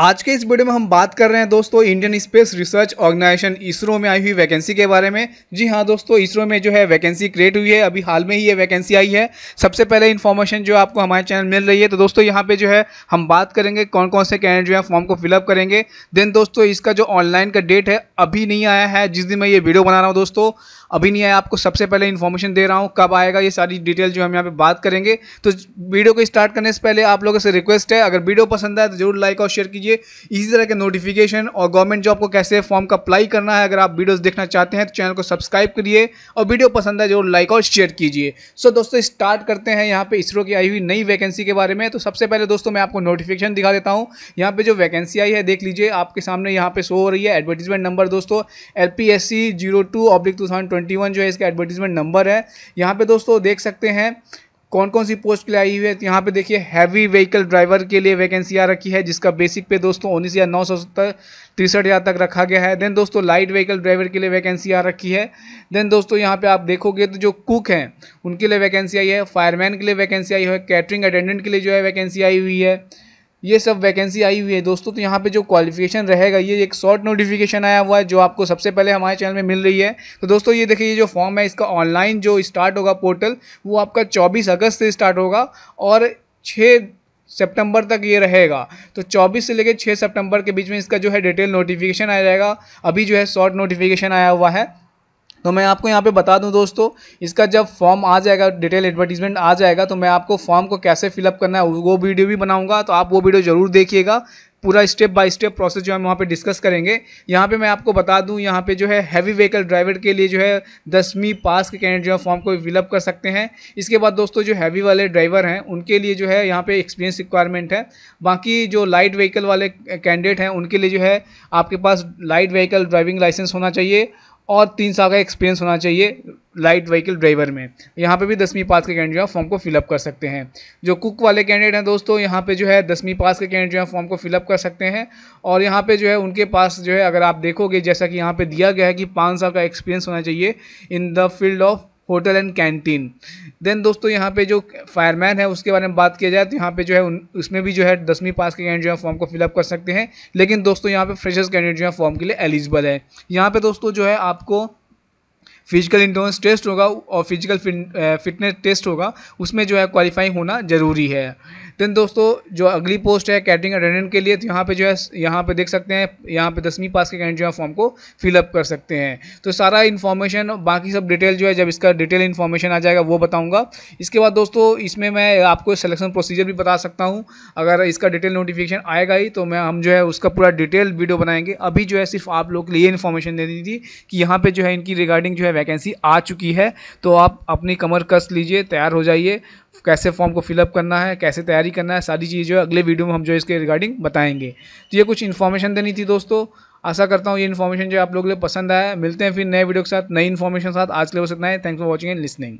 आज के इस वीडियो में हम बात कर रहे हैं दोस्तों Indian space research organisation ISRO में आई हुई वैकेंसी के बारे में जी हाँ दोस्तों इसरो में जो है वैकेंसी क्रिएट हुई है अभी हाल में ही ये वैकेंसी आई है सबसे पहले इन्फॉर्मेशन जो आपको हमारे चैनल मिल रही है तो दोस्तों यहाँ पे जो है हम बात करेंगे कौन कौन से कैंडिडेट जो है फॉर्म को फिलअप करेंगे देन दोस्तों इसका जो ऑनलाइन का डेट है अभी नहीं आया है जिस दिन मैं ये वीडियो बना रहा हूँ दोस्तों अभी नहीं आया आपको सबसे पहले इन्फॉर्मेशन दे रहा हूँ कब आएगा ये सारी डिटेल जो हम यहाँ पे बात करेंगे तो वीडियो को स्टार्ट करने से पहले आप लोगों से रिक्वेस्ट है अगर वीडियो पसंद आए तो जरूर लाइक और शेयर कीजिए चाहिए इसी तरह के नोटिफिकेशन और गवर्नमेंट जॉब को कैसे फॉर्म का अप्लाई करना है अगर आप वीडियोस देखना चाहते हैं तो चैनल को सब्सक्राइब करिए और वीडियो पसंद है जो लाइक और शेयर कीजिए सो so, दोस्तों स्टार्ट करते हैं यहाँ पर इसरो की आई हुई नई वैकेंसी के बारे में तो सबसे पहले दोस्तों मैं आपको नोटिफिकेशन दिखा देता हूँ यहाँ पर जो वैकेंसी आई है देख लीजिए आपके सामने यहाँ पर शो हो रही है एडवर्टीजमेंट नंबर दोस्तों L P S C zero two oblique two thousand twenty one जो है इसका एडवर्टीजमेंट नंबर है यहाँ पर दोस्तों देख सकते हैं कौन कौन सी पोस्ट के लिए आई हुई है तो यहाँ पे देखिए हैवी व्हीकल ड्राइवर के लिए वैकेंसी आ रखी है जिसका बेसिक पे दोस्तों उन्नीस हज़ार नौ सौ सत्तर तिरसठ हज़ार तक रखा गया है देन दोस्तों लाइट व्हीकल ड्राइवर के लिए वैकेंसी आ रखी है देन दोस्तों यहाँ पे आप देखोगे तो जो कुक हैं उनके लिए वैकेंसी आई है फायरमैन के लिए वैकेंसी आई है कैटरिंग अटेंडेंट के लिए जो है वैकेंसी आई हुई है ये सब वैकेंसी आई हुई है दोस्तों तो यहाँ पे जो क्वालिफिकेशन रहेगा ये एक शॉर्ट नोटिफिकेशन आया हुआ है जो आपको सबसे पहले हमारे चैनल में मिल रही है तो दोस्तों ये देखिए ये जो फॉर्म है इसका ऑनलाइन जो स्टार्ट होगा पोर्टल वो आपका 24 अगस्त से स्टार्ट होगा और 6 सितंबर तक ये रहेगा तो 24 से लेकर 6 सितंबर के बीच में इसका जो है डिटेल नोटिफिकेशन आ जाएगा अभी जो है शॉर्ट नोटिफिकेशन आया हुआ है तो मैं आपको यहाँ पे बता दूँ दोस्तों इसका जब फॉर्म आ जाएगा डिटेल एडवर्टीजमेंट आ जाएगा तो मैं आपको फॉर्म को कैसे फिलअप करना है वो वीडियो भी बनाऊँगा तो आप वो वीडियो ज़रूर देखिएगा पूरा स्टेप बाय स्टेप प्रोसेस जो है वहाँ पे डिस्कस करेंगे यहाँ पे मैं आपको बता दूँ यहाँ पे जो है हैवी व्हीकल ड्राइवर के लिए जो है दसवीं पास के कैंडिडेट जो है फॉर्म को फिलअप कर सकते हैं इसके बाद दोस्तों जो हैवी वाले ड्राइवर हैं उनके लिए जो है यहाँ पे एक्सपीरियंस रिक्वायरमेंट है बाकी जो लाइट व्हीकल वाले कैंडिडेट हैं उनके लिए जो है आपके पास लाइट व्हीकल ड्राइविंग लाइसेंस होना चाहिए और तीन साल का एक्सपीरियंस होना चाहिए लाइट व्हीकल ड्राइवर में यहाँ पे भी दसवीं पास के कैंडिडेट जो है फॉर्म को फिलअप कर सकते हैं जो कुक वाले कैंडिडेट हैं दोस्तों यहाँ पे जो है दसवीं पास के कैंडिडेट जो है फॉर्म को फिलअप कर सकते हैं और यहाँ पे जो है उनके पास जो है अगर आप देखोगे जैसा कि यहाँ पे दिया गया है कि पाँच साल का एक्सपीरियंस होना चाहिए in the field of hotel and canteen then दोस्तों यहाँ पे जो फायरमैन है उसके बारे में बात किया जाए तो यहाँ पे जो है उन, उसमें भी जो है दसवीं पास के कैंडिडेट जो है फॉर्म को फिलअप कर सकते हैं लेकिन दोस्तों यहाँ पे फ्रेशर्स कैंडिडेट जो है फॉर्म के लिए एलिजिबल है यहाँ पे दोस्तों जो है आपको फिजिकल इंटोरेंस टेस्ट होगा और फिजिकल फिटनेस टेस्ट होगा उसमें जो है क्वालिफाई होना ज़रूरी है देन दोस्तों जो अगली पोस्ट है कैटरिंग अटेंडेंट के लिए तो यहाँ पे जो है यहाँ पे देख सकते हैं यहाँ पे दसवीं पास के कैंडिडेट जो है फॉर्म को फिलअप कर सकते हैं तो सारा इन्फॉर्मेशन बाकी सब डिटेल जो है जब इसका डिटेल इन्फॉर्मेशन आ जाएगा वो बताऊँगा इसके बाद दोस्तों इसमें मैं आपको सिलेक्शन प्रोसीजर भी बता सकता हूँ अगर इसका डिटेल नोटिफिकेशन आएगा ही तो मैं हम जो है उसका पूरा डिटेल वीडियो बनाएंगे अभी जो है सिर्फ आप लोग के लिए इन्फॉर्मेशन दे दी थी कि यहाँ पर जो है इनकी रिगार्डिंग जो है वैकेंसी आ चुकी है तो आप अपनी कमर कस लीजिए तैयार हो जाइए कैसे फॉर्म को फिलअप करना है कैसे तैयारी जारी करना है सारी चीज़ जो है अगले वीडियो में हम जो इसके रिगार्डिंग बताएंगे तो ये कुछ इन्फॉर्मेशन तो देनी थी दोस्तों आशा करता हूँ ये इन्फॉर्मेशन जो आप लोगों के लिए पसंद आया मिलते हैं फिर नए वीडियो के साथ नई इन्फॉर्मेशन साथ आज के लिए हो सकता है thanks for watching and listening